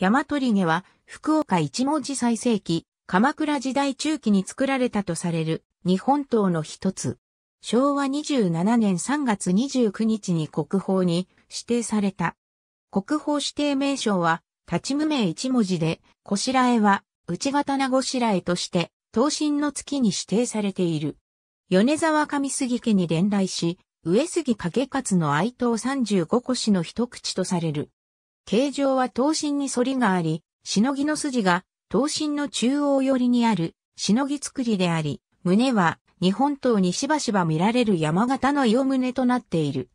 山鳥毛は、福岡一文字最盛期、鎌倉時代中期に作られたとされる、日本刀の一つ。昭和27年3月29日に国宝に指定された。国宝指定名称は、立ち無名一文字で、こしらえは、内刀ごしらえとして、刀身の月に指定されている。米沢上杉家に伝来し、上杉景勝の愛刀35個子の一口とされる。形状は刀身に反りがあり、しのぎの筋が刀身の中央寄りにある、しのぎ作りであり、胸は日本刀にしばしば見られる山形の洋胸となっている。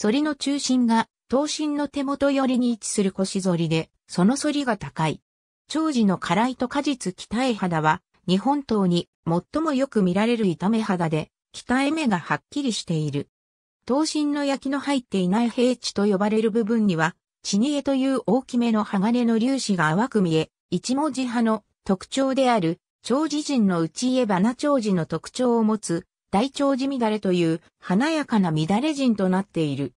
反りの中心が刀身の手元寄りに位置する腰反りで、その反りが高い。長寿の辛いと果実鍛え肌は、日本刀に最もよく見られる炒め肌で、鍛え目がはっきりしている。刀身の焼きの入っていない平地と呼ばれる部分には、チニエという大きめの鋼の粒子が淡く見え、一文字派の特徴である、長寿人の内絵花長寿の特徴を持つ、大長寿乱れという華やかな乱れ人となっている。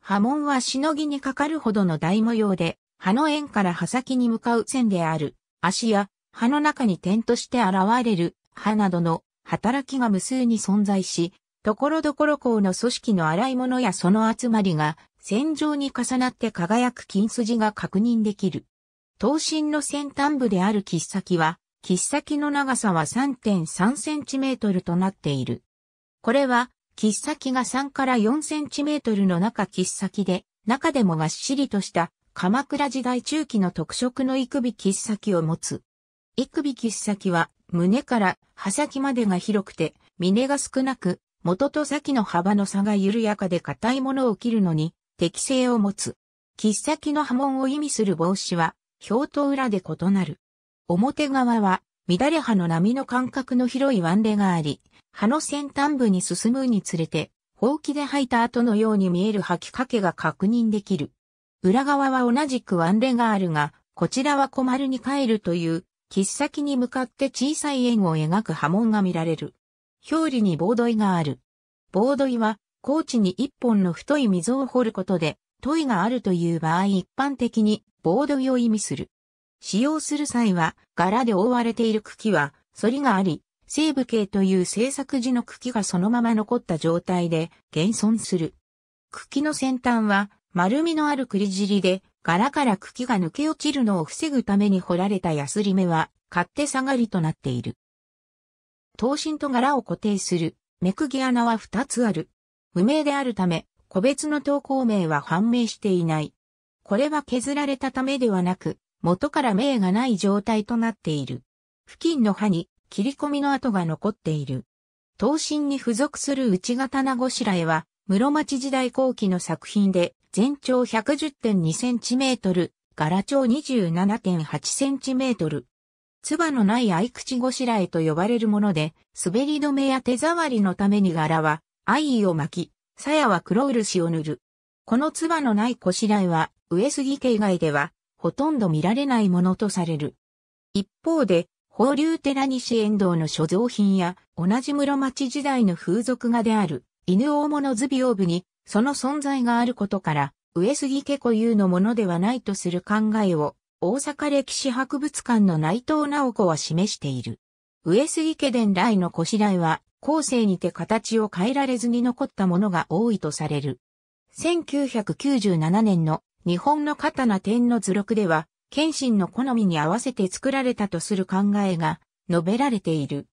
波紋はしのぎにかかるほどの大模様で、葉の縁から葉先に向かう線である、足や葉の中に点として現れる葉などの働きが無数に存在し、ところどころ校の組織の洗い物やその集まりが線状に重なって輝く金筋が確認できる。刀身の先端部である切っ先は、切っ先の長さは 3.3cm となっている。これは、切っ先が3から 4cm の中切っ先で、中でもがっしりとした鎌倉時代中期の特色の育尾切っ先を持つ。育尾切っ先は胸から刃先までが広くて、峰が少なく、元と先の幅の差が緩やかで硬いものを切るのに適性を持つ。切っ先の波紋を意味する帽子は、表と裏で異なる。表側は、乱れ波の波の間隔の広い腕レがあり、葉の先端部に進むにつれて、ほうきで吐いた後のように見える吐きかけが確認できる。裏側は同じく腕レがあるが、こちらは小丸に帰るという、切っ先に向かって小さい円を描く波紋が見られる。表裏にボードイがある。ボードイは高地に一本の太い溝を掘ることで、問いがあるという場合一般的に防土を意味する。使用する際は、柄で覆われている茎は、反りがあり、西部系という制作時の茎がそのまま残った状態で現存する。茎の先端は丸みのある栗尻で柄から茎が抜け落ちるのを防ぐために掘られたヤスリ目は勝手下がりとなっている。刀身と柄を固定する目釘穴は2つある。無名であるため、個別の投稿名は判明していない。これは削られたためではなく、元から名がない状態となっている。付近の歯に切り込みの跡が残っている。刀身に付属する内刀ごしらえは、室町時代後期の作品で、全長 110.2cm、柄長 27.8cm。唾のない合口ごしらえと呼ばれるもので、滑り止めや手触りのために柄は愛を巻き、鞘は黒漆を塗る。この唾のないこしらえは、上杉家以外では、ほとんど見られないものとされる。一方で、法隆寺西遠藤の所蔵品や、同じ室町時代の風俗画である、犬大物図屏風に、その存在があることから、上杉家固有のものではないとする考えを、大阪歴史博物館の内藤直子は示している。上杉家伝来のこしらえは、後世にて形を変えられずに残ったものが多いとされる。1997年の日本の刀天の図録では、謙信の好みに合わせて作られたとする考えが述べられている。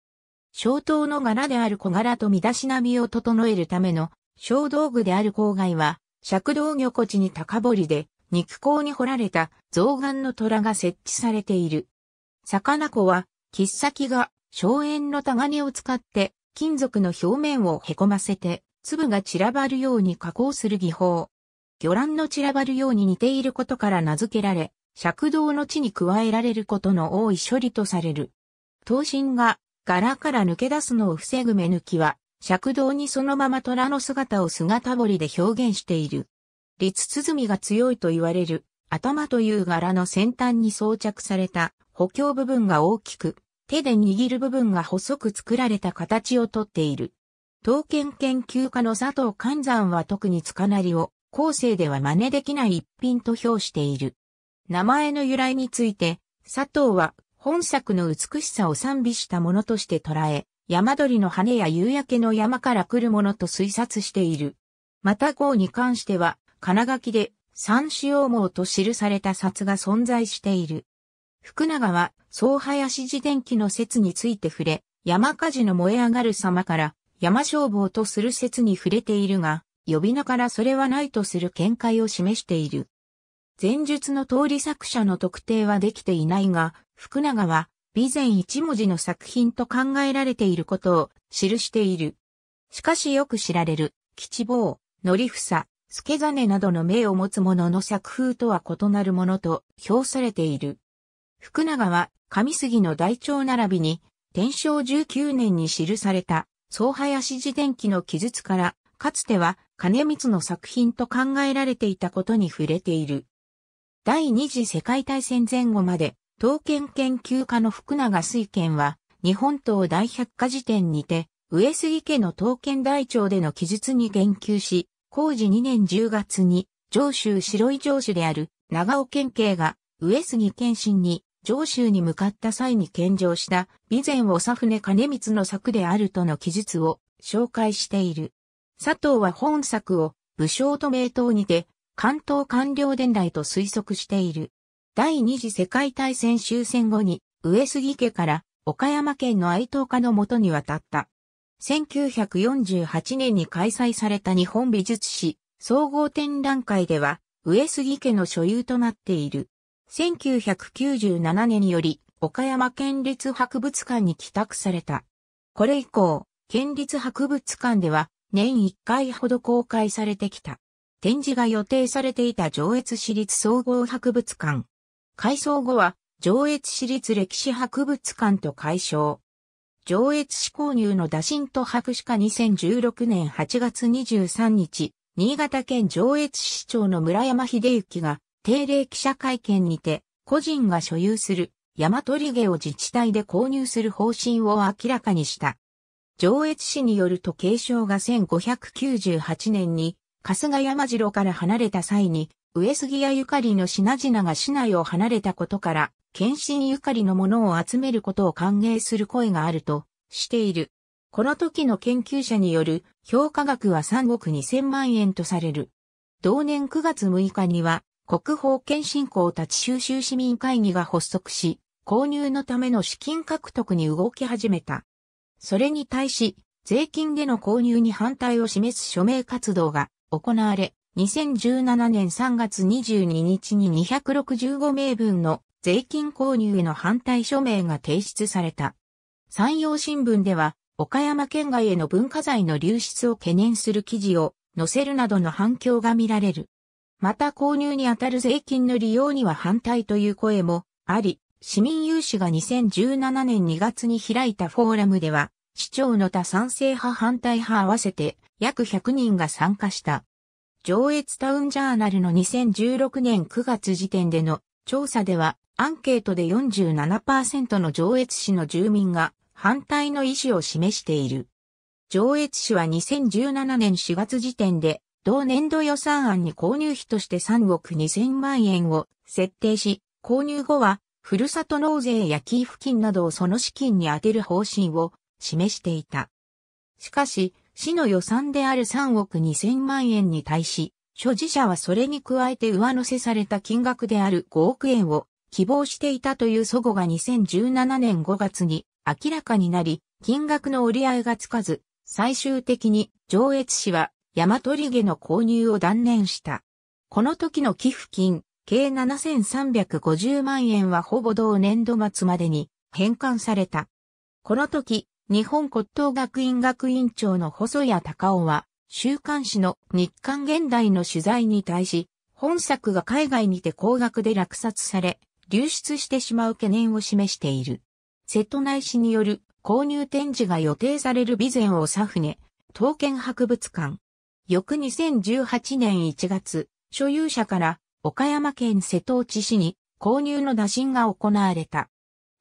小刀の柄である小柄と身だしなみを整えるための小道具である郊外は、尺道魚骨に高堀で、肉甲に掘られた象眼の虎が設置されている。魚子は、切っ先が荘園のタを使って金属の表面を凹ませて、粒が散らばるように加工する技法。魚卵の散らばるように似ていることから名付けられ、尺道の地に加えられることの多い処理とされる。刀身が柄から抜け出すのを防ぐ目抜きは、尺道にそのまま虎の姿を姿彫りで表現している。立鼓が強いと言われる、頭という柄の先端に装着された補強部分が大きく、手で握る部分が細く作られた形をとっている。刀剣研究家の佐藤勘山は特につかなりを後世では真似できない一品と評している。名前の由来について、佐藤は本作の美しさを賛美したものとして捉え、山鳥の羽や夕焼けの山から来るものと推察している。また号に関しては、金書きで三種王毛と記された札が存在している。福永は、総林寺電記の説について触れ、山火事の燃え上がる様から、山消防とする説に触れているが、呼び名からそれはないとする見解を示している。前述の通り作者の特定はできていないが、福永は、備前一文字の作品と考えられていることを記している。しかしよく知られる、吉坊、則房、助金などの名を持つ者の作風とは異なるものと評されている。福永は上杉の大帳並びに、天正19年に記された、総林自伝記の記述から、かつては金光の作品と考えられていたことに触れている。第二次世界大戦前後まで、刀剣研究家の福永水賢は、日本刀大百科事典にて、上杉家の刀剣大帳での記述に言及し、工事2年10月に、上州白井城主である長尾県警が上杉謙信に上州に向かった際に献上した備前長船兼光の作であるとの記述を紹介している。佐藤は本作を武将と名刀にて関東官僚伝来と推測している。第二次世界大戦終戦後に上杉家から岡山県の愛刀家のもとに渡った。1948年に開催された日本美術史総合展覧会では上杉家の所有となっている。1997年により、岡山県立博物館に帰宅された。これ以降、県立博物館では年1回ほど公開されてきた。展示が予定されていた上越市立総合博物館。改装後は上越市立歴史博物館と改称。上越市購入の打診と博士課2016年8月23日、新潟県上越市長の村山秀幸が定例記者会見にて、個人が所有する大和リゲを自治体で購入する方針を明らかにした。上越市によると継承が1598年に、春日山城から離れた際に、上杉屋ゆかりの品々が市内を離れたことから、謙信ゆかりのものを集めることを歓迎する声があるとしている。この時の研究者による評価額は3億2000万円とされる。同年9月6日には国宝権振興立ち収集市民会議が発足し、購入のための資金獲得に動き始めた。それに対し、税金での購入に反対を示す署名活動が行われ、2017年3月22日に265名分の税金購入への反対署名が提出された。山陽新聞では、岡山県外への文化財の流出を懸念する記事を載せるなどの反響が見られる。また購入にあたる税金の利用には反対という声もあり、市民有志が2017年2月に開いたフォーラムでは、市長の他賛成派反対派合わせて約100人が参加した。上越タウンジャーナルの2016年9月時点での調査では、アンケートで47%の上越市の住民が反対の意思を示している。上越市は2017年4月時点で同年度予算案に購入費として3億2000万円を設定し、購入後は、ふるさと納税や寄付金などをその資金に充てる方針を示していた。しかし、市の予算である3億2000万円に対し、所持者はそれに加えて上乗せされた金額である5億円を希望していたという祖母が2017年5月に明らかになり、金額の折り合いがつかず、最終的に上越市は山取毛の購入を断念した。この時の寄付金、計7350万円はほぼ同年度末までに返還された。この時、日本骨董学院学院長の細谷隆夫は、週刊誌の日刊現代の取材に対し、本作が海外にて高額で落札され、流出してしまう懸念を示している。瀬戸内市による購入展示が予定される備前長船、刀剣博物館、翌2018年1月、所有者から岡山県瀬戸内市に購入の打診が行われた。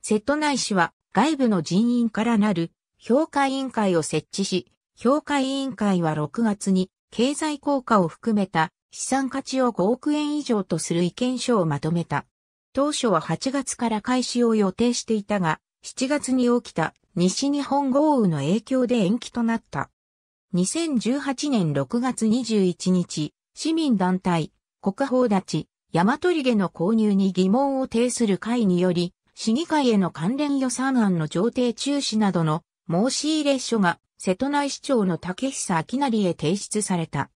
瀬戸内市は外部の人員からなる評価委員会を設置し、評価委員会は6月に経済効果を含めた資産価値を5億円以上とする意見書をまとめた。当初は8月から開始を予定していたが、7月に起きた西日本豪雨の影響で延期となった。2018年6月21日、市民団体、国宝立ち、山取毛の購入に疑問を呈する会により、市議会への関連予算案の上程中止などの申し入れ書が瀬戸内市長の竹久明成へ提出された。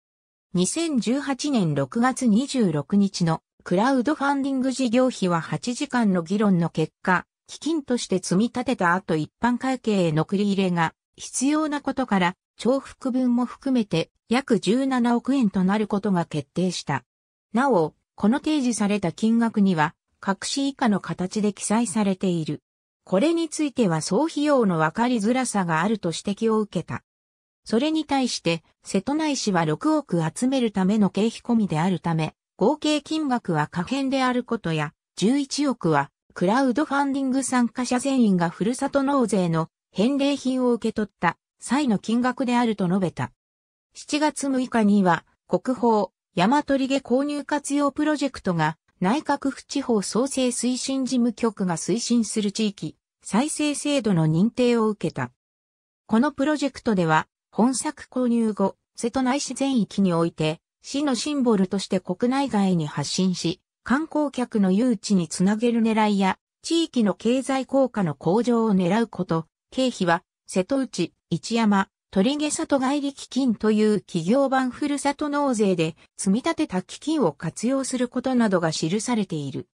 2018年6月26日のクラウドファンディング事業費は8時間の議論の結果、基金として積み立てた後一般会計への繰り入れが必要なことから重複分も含めて約17億円となることが決定した。なお、この提示された金額には、隠し以下の形で記載されている。これについては総費用の分かりづらさがあると指摘を受けた。それに対して、瀬戸内市は6億集めるための経費込みであるため、合計金額は可変であることや、11億は、クラウドファンディング参加者全員がふるさと納税の返礼品を受け取った際の金額であると述べた。7月6日には、国宝、大和取下購入活用プロジェクトが、内閣府地方創生推進事務局が推進する地域、再生制度の認定を受けた。このプロジェクトでは、本作購入後、瀬戸内市全域において、市のシンボルとして国内外に発信し、観光客の誘致につなげる狙いや、地域の経済効果の向上を狙うこと、経費は瀬戸内、一山、鳥毛里外力基金という企業版ふるさと納税で積み立てた基金を活用することなどが記されている。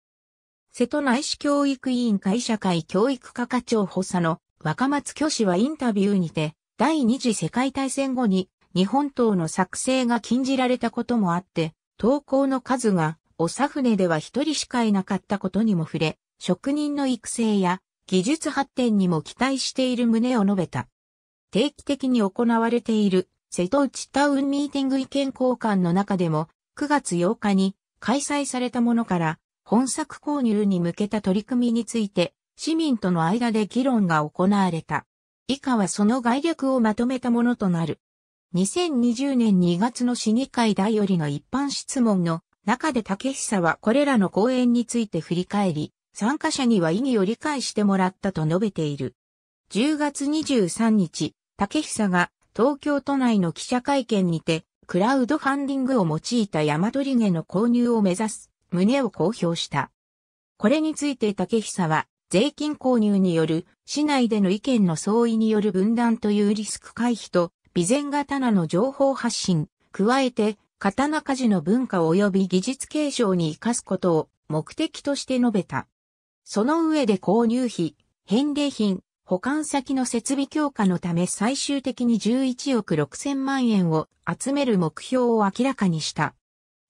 瀬戸内市教育委員会社会教育課課長補佐の若松巨氏はインタビューにて第二次世界大戦後に日本刀の作成が禁じられたこともあって、投稿の数がおさ船では一人しかいなかったことにも触れ、職人の育成や技術発展にも期待している旨を述べた。定期的に行われている瀬戸内タウンミーティング意見交換の中でも9月8日に開催されたものから本作購入に向けた取り組みについて市民との間で議論が行われた。以下はその概略をまとめたものとなる。2020年2月の市議会代よりの一般質問の中で竹久はこれらの講演について振り返り、参加者には意義を理解してもらったと述べている。10月23日、竹久が東京都内の記者会見にて、クラウドファンディングを用いた山鳥毛の購入を目指す旨を公表した。これについて竹久は、税金購入による市内での意見の相違による分断というリスク回避と、備前刀の情報発信、加えて、刀鍛冶の文化及び技術継承に活かすことを目的として述べた。その上で購入費、返礼品、保管先の設備強化のため最終的に11億6000万円を集める目標を明らかにした。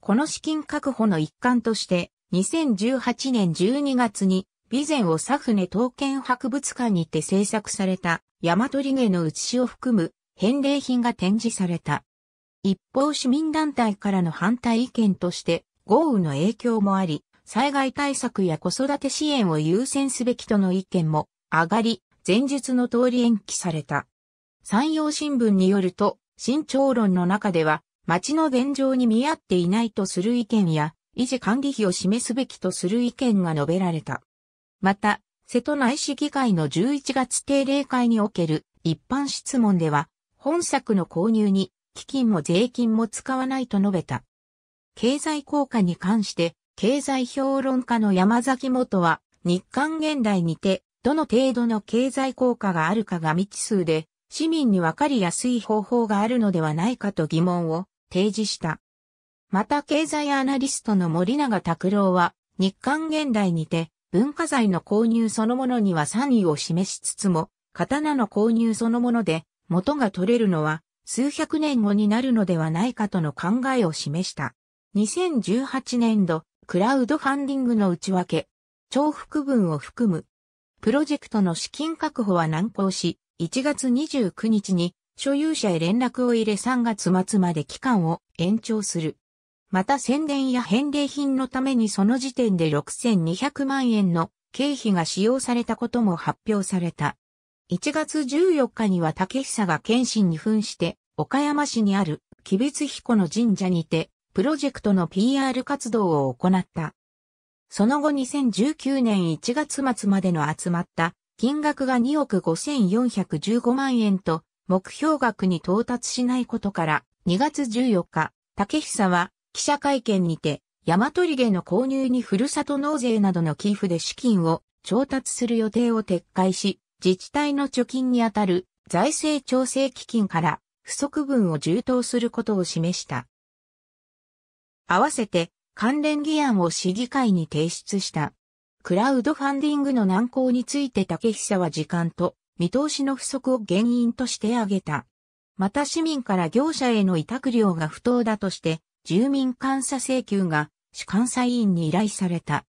この資金確保の一環として、2018年12月に、備前をサフネ刀剣博物館にて制作された、大和リの写しを含む返礼品が展示された。一方市民団体からの反対意見として、豪雨の影響もあり、災害対策や子育て支援を優先すべきとの意見も上がり、前述の通り延期された。山陽新聞によると、新潮論の中では、町の現状に見合っていないとする意見や、維持管理費を示すべきとする意見が述べられた。また、瀬戸内市議会の11月定例会における一般質問では、本作の購入に基金も税金も使わないと述べた。経済効果に関して、経済評論家の山崎元は、日韓現代にて、どの程度の経済効果があるかが未知数で、市民にわかりやすい方法があるのではないかと疑問を提示した。また経済アナリストの森永拓郎は、日韓現代にて、文化財の購入そのものには賛意を示しつつも、刀の購入そのもので、元が取れるのは、数百年後になるのではないかとの考えを示した。2018年度、クラウドファンディングの内訳、重複分を含む。プロジェクトの資金確保は難航し、1月29日に所有者へ連絡を入れ3月末まで期間を延長する。また宣伝や返礼品のためにその時点で6200万円の経費が使用されたことも発表された。1月14日には竹久が謙信に扮して岡山市にある鬼別彦の神社にてプロジェクトの PR 活動を行った。その後2019年1月末までの集まった金額が2億5415万円と目標額に到達しないことから2月14日、竹久は記者会見にて山取家の購入にふるさと納税などの寄付で資金を調達する予定を撤回し、自治体の貯金にあたる財政調整基金から不足分を充当することを示した。合わせて関連議案を市議会に提出した。クラウドファンディングの難航について竹久は時間と見通しの不足を原因として挙げた。また市民から業者への委託料が不当だとして、住民監査請求が市監査委員に依頼された。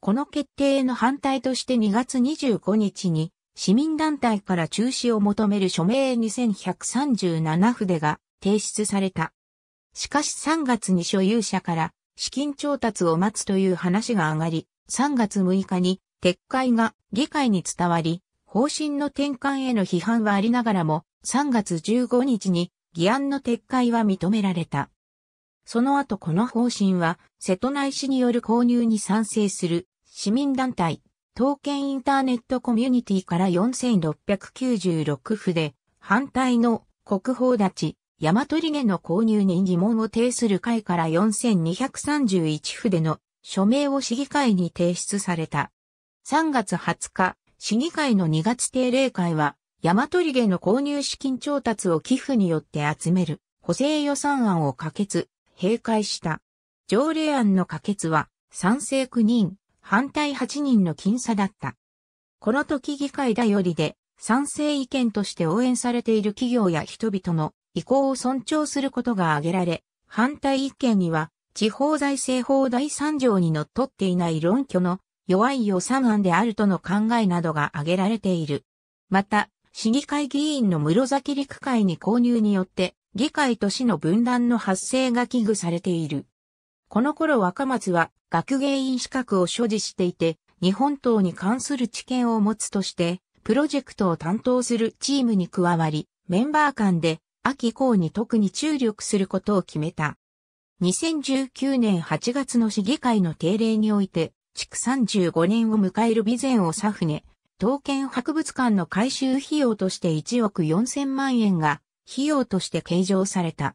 この決定の反対として2月25日に市民団体から中止を求める署名2137筆が提出された。しかし3月に所有者から資金調達を待つという話が上がり、3月6日に撤回が議会に伝わり、方針の転換への批判はありながらも、3月15日に議案の撤回は認められた。その後この方針は、瀬戸内市による購入に賛成する市民団体、東県インターネットコミュニティから4696府で、反対の国宝立ち、大和利家の購入に疑問を呈する会から4231府での署名を市議会に提出された。3月20日、市議会の2月定例会は、大和利家の購入資金調達を寄付によって集める補正予算案を可決、閉会した。条例案の可決は、賛成9人、反対8人の僅差だった。この時議会だよりで、賛成意見として応援されている企業や人々の意向を尊重することが挙げられ、反対意見には、地方財政法第3条にのっとっていない論拠の弱い予算案であるとの考えなどが挙げられている。また、市議会議員の室崎陸会に購入によって、議会と市の分断の発生が危惧されている。この頃若松は学芸員資格を所持していて、日本島に関する知見を持つとして、プロジェクトを担当するチームに加わり、メンバー間で秋以降に特に注力することを決めた。2019年8月の市議会の定例において、築35年を迎える備前をサフネ、刀剣博物館の改修費用として1億4000万円が費用として計上された。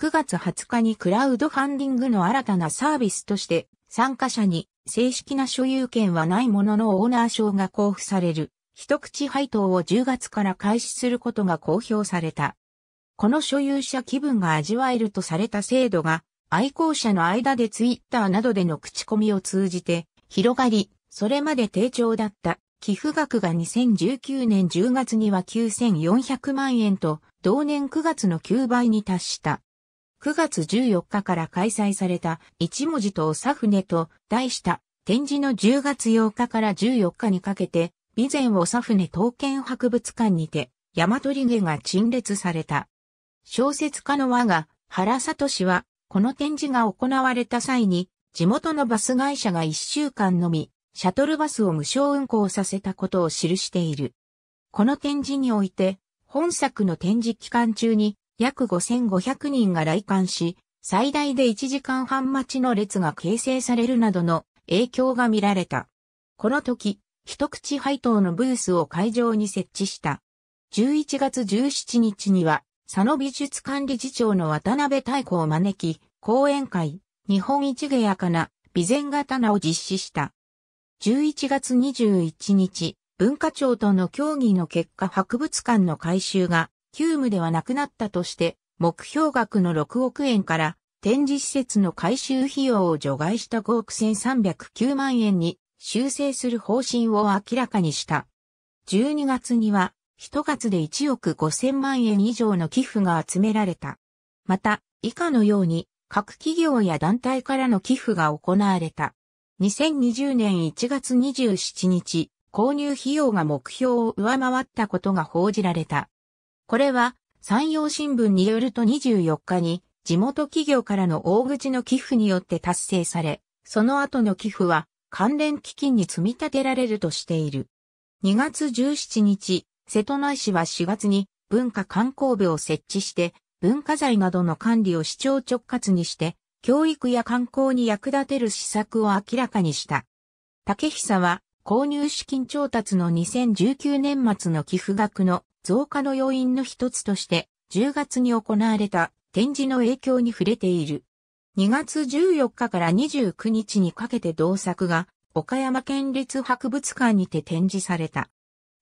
9月20日にクラウドファンディングの新たなサービスとして参加者に正式な所有権はないもののオーナー賞が交付される一口配当を10月から開始することが公表された。この所有者気分が味わえるとされた制度が、愛好者の間でツイッターなどでの口コミを通じて広がり、それまで低調だった寄付額が2019年10月には9400万円と、同年9月の9倍に達した。9月14日から開催された一文字とさふねと題した展示の10月8日から14日にかけて、備前おふ船刀剣博物館にて、山鳥毛が陳列された。小説家の我が原氏は、この展示が行われた際に、地元のバス会社が1週間のみ、シャトルバスを無償運行させたことを記している。この展示において、本作の展示期間中に約5500人が来館し、最大で1時間半待ちの列が形成されるなどの影響が見られた。この時、一口配当のブースを会場に設置した。11月17日には佐野美術館理事長の渡辺太鼓を招き、講演会、日本一芸やかな、備前刀を実施した。11月21日、文化庁との協議の結果博物館の改修が急務ではなくなったとして、目標額の6億円から展示施設の改修費用を除外した5億1309万円に修正する方針を明らかにした。12月には一月で1億5000万円以上の寄付が集められた。また、以下のように、各企業や団体からの寄付が行われた。2020年1月27日、購入費用が目標を上回ったことが報じられた。これは、山陽新聞によると24日に、地元企業からの大口の寄付によって達成され、その後の寄付は関連基金に積み立てられるとしている。2月17日、瀬戸内市は4月に文化観光部を設置して、文化財などの管理を市長直轄にして、教育や観光に役立てる施策を明らかにした。竹久は、購入資金調達の2019年末の寄付額の増加の要因の一つとして、10月に行われた展示の影響に触れている。2月14日から29日にかけて同作が岡山県立博物館にて展示された。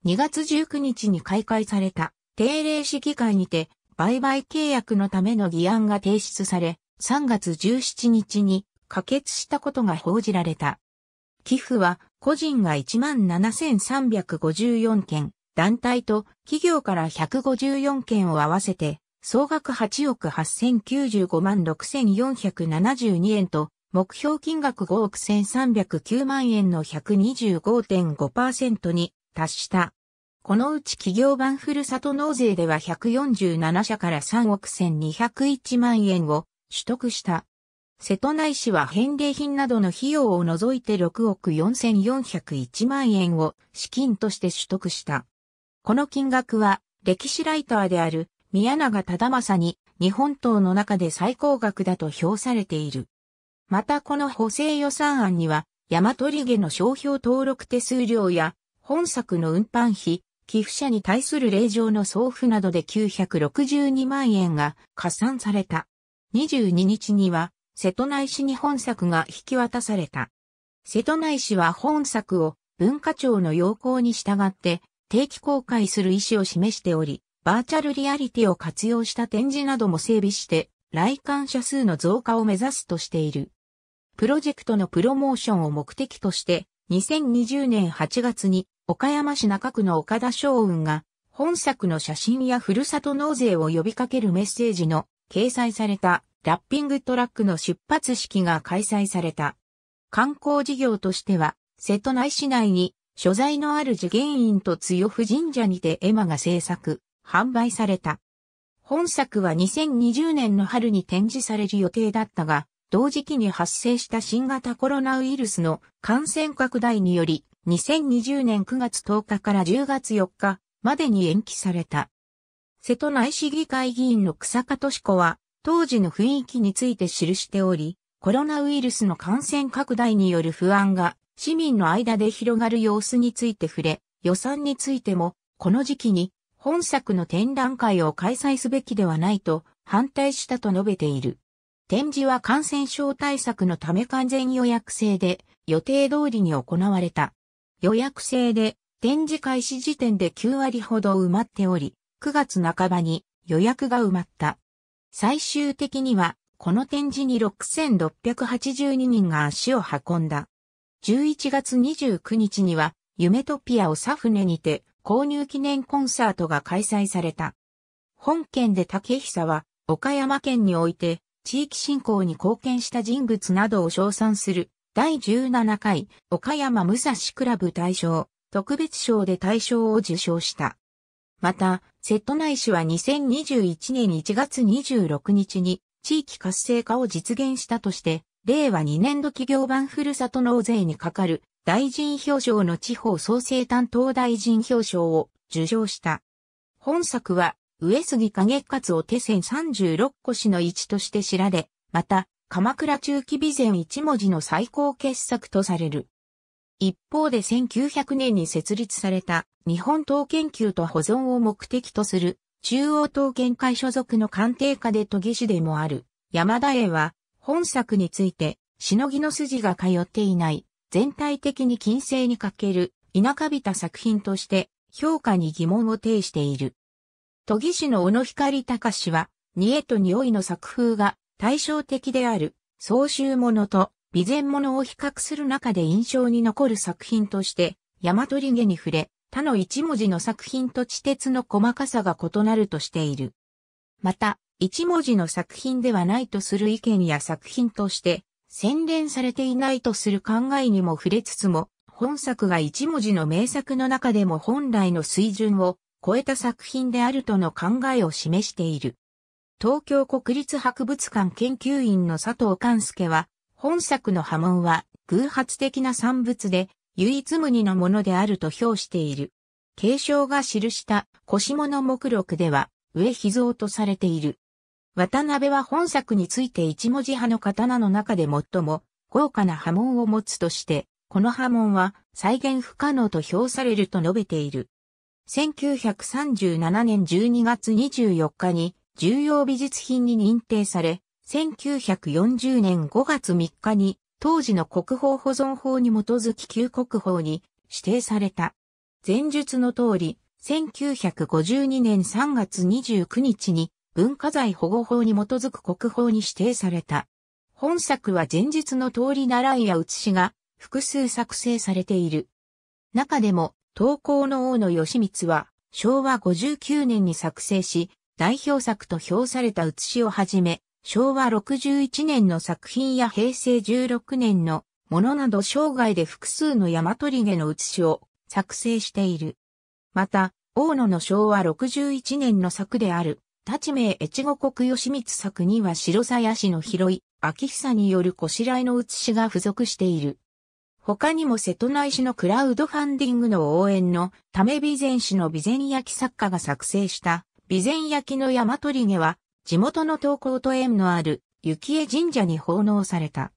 2月19日に開会された定例市議会にて売買契約のための議案が提出され、3月17日に可決したことが報じられた。寄付は個人が17,354件、団体と企業から154件を合わせて、総額8億8095万6472円と、目標金額5億1309万円の125.5%に達した。このうち企業版ふるさと納税では147社から3億1201万円を取得した。瀬戸内市は返礼品などの費用を除いて6億4401万円を資金として取得した。この金額は歴史ライターである宮永忠正に日本党の中で最高額だと評されている。またこの補正予算案には、大和家の商標登録手数料や本作の運搬費、寄付者に対する令状の送付などで962万円が加算された。22日には、瀬戸内市に本作が引き渡された。瀬戸内市は本作を文化庁の要項に従って定期公開する意思を示しており、バーチャルリアリティを活用した展示なども整備して来館者数の増加を目指すとしている。プロジェクトのプロモーションを目的として2020年8月に岡山市中区の岡田商雲が、本作の写真やふるさと納税を呼びかけるメッセージの掲載されたラッピングトラックの出発式が開催された。観光事業としては、瀬戸内市内に所在のある次元院と強夫神社にて絵馬が制作、販売された。本作は2020年の春に展示される予定だったが、同時期に発生した新型コロナウイルスの感染拡大により2020年9月10日から10月4日までに延期された。瀬戸内市議会議員の草加敏子は、当時の雰囲気について記しており、コロナウイルスの感染拡大による不安が市民の間で広がる様子について触れ、予算についても、この時期に本作の展覧会を開催すべきではないと反対したと述べている。展示は感染症対策のため完全予約制で予定通りに行われた。予約制で展示開始時点で9割ほど埋まっており、9月半ばに予約が埋まった。最終的には、この展示に6682人が足を運んだ。11月29日には、夢トピアをサフネにて購入記念コンサートが開催された。本県で竹久は、岡山県において、地域振興に貢献した人物などを称賛する第17回岡山武蔵クラブ大賞特別賞で大賞を受賞した。また、瀬戸内市は2021年1月26日に地域活性化を実現したとして、令和2年度企業版ふるさと納税にかかる大臣表彰の地方創生担当大臣表彰を受賞した。本作は、上杉景勝を手線36個市の一として知られ、また、鎌倉中期備前一文字の最高傑作とされる。一方で1900年に設立された日本刀研究と保存を目的とする中央刀研会所属の鑑定家で研ぎ師でもある山田絵は本作についてしのぎの筋が通っていない全体的に近世に欠ける田舎びた作品として評価に疑問を呈している。研ぎ師の小野光隆は、煮えと匂いの作風が対照的である、総集物と備前物を比較する中で印象に残る作品として、大和利下に触れ、他の一文字の作品と地鉄の細かさが異なるとしている。また、一文字の作品ではないとする意見や作品として、洗練されていないとする考えにも触れつつも、本作が一文字の名作の中でも本来の水準を超えた作品であるとの考えを示している。東京国立博物館研究員の佐藤勘介は、本作の波紋は偶発的な産物で唯一無二のものであると評している。継承が記した腰物目録では、上秘蔵とされている。渡辺は本作について一文字派の刀の中で最も豪華な波紋を持つとして、この波紋は再現不可能と評されると述べている。1937年12月24日に重要美術品に認定され、1940年5月3日に当時の国宝保存法に基づき旧国宝に指定された。前述の通り、1952年3月29日に文化財保護法に基づく国宝に指定された。本作は前述の通り習いや写しが複数作成されている。中でも、投稿の王の義満は昭和59年に作成し、代表作と評された写しをはじめ、昭和61年の作品や平成16年のものなど生涯で複数の大和毛の写しを作成している。また、大野の昭和61年の作である、立命越後国吉光作には白鞘師の広い秋久によるこしらえの写しが付属している。他にも瀬戸内市のクラウドファンディングの応援のため備前市の備前焼作家が作成した備前焼の山取毛は、地元の東高と縁のある雪江神社に奉納された。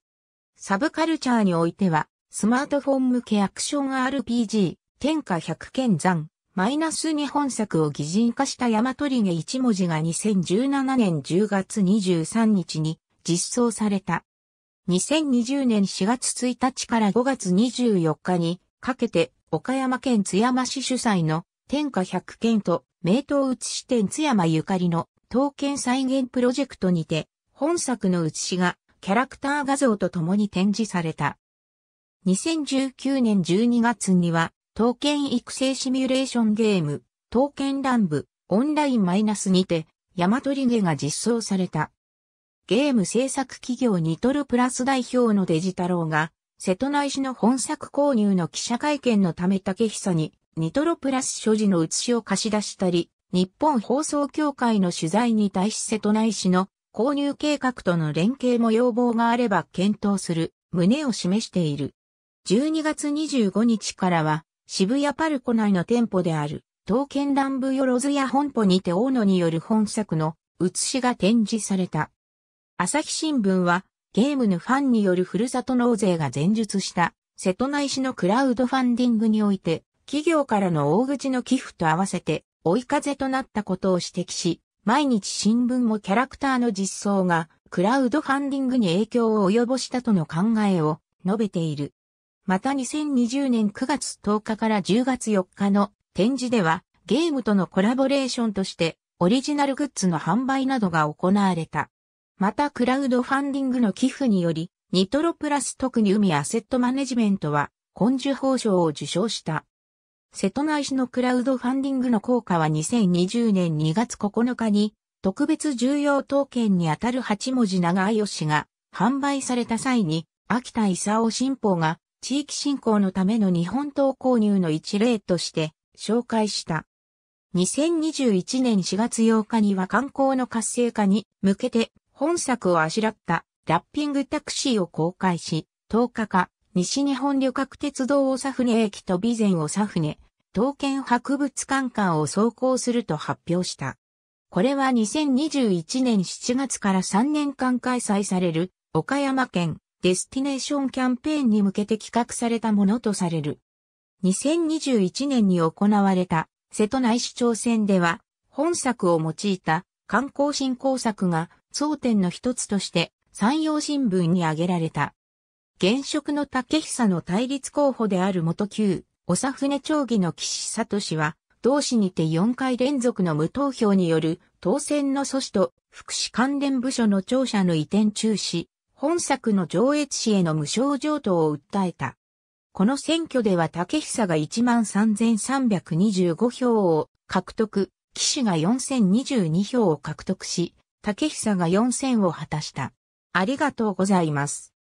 サブカルチャーにおいては、スマートフォン向けアクション RPG、天下百剣山、マイナス日本作を擬人化した山取毛一文字が2017年10月23日に実装された。2020年4月1日から5月24日にかけて岡山県津山市主催の天下百剣と名刀写し店津山ゆかりの刀剣再現プロジェクトにて、本作の写しがキャラクター画像と共に展示された。2019年12月には、刀剣育成シミュレーションゲーム、刀剣乱舞、オンラインマイナスにて、山取りゲが実装された。ゲーム制作企業ニトルプラス代表のデジタローが、瀬戸内市の本作購入の記者会見のため竹久にニトロプラス所持の写しを貸し出したり、日本放送協会の取材に対し瀬戸内市の購入計画との連携も要望があれば検討する旨を示している。12月25日からは渋谷パルコ内の店舗である刀剣乱舞よろずや本舗にて大野による本作の写しが展示された。朝日新聞はゲームのファンによるふるさと納税が前述した瀬戸内市のクラウドファンディングにおいて企業からの大口の寄付と合わせて追い風となったことを指摘し、毎日新聞もキャラクターの実装がクラウドファンディングに影響を及ぼしたとの考えを述べている。また2020年9月10日から10月4日の展示ではゲームとのコラボレーションとしてオリジナルグッズの販売などが行われた。またクラウドファンディングの寄付により、ニトロプラス特に海アセットマネジメントは、根樹報奨を受賞した。瀬戸内市のクラウドファンディングの効果は2020年2月9日に特別重要統計にあたる8文字長井氏が販売された際に秋田勲新報が地域振興のための日本刀購入の一例として紹介した。2021年4月8日には観光の活性化に向けて本作をあしらったラッピングタクシーを公開し10日か西日本旅客鉄道長船駅と備前長船、刀剣博物館間を走行すると発表した。これは2021年7月から3年間開催される岡山県デスティネーションキャンペーンに向けて企画されたものとされる。2021年に行われた瀬戸内市長選では本作を用いた観光振興策が争点の一つとして山陽新聞に挙げられた。現職の竹久の対立候補である元旧、長船町議の岸聡は、同市にて4回連続の無投票による当選の阻止と福祉関連部署の庁舎の移転中止、本作の上越市への無償譲渡を訴えた。この選挙では竹久が13,325票を獲得、岸が4,022票を獲得し、竹久が4,000を果たした。ありがとうございます。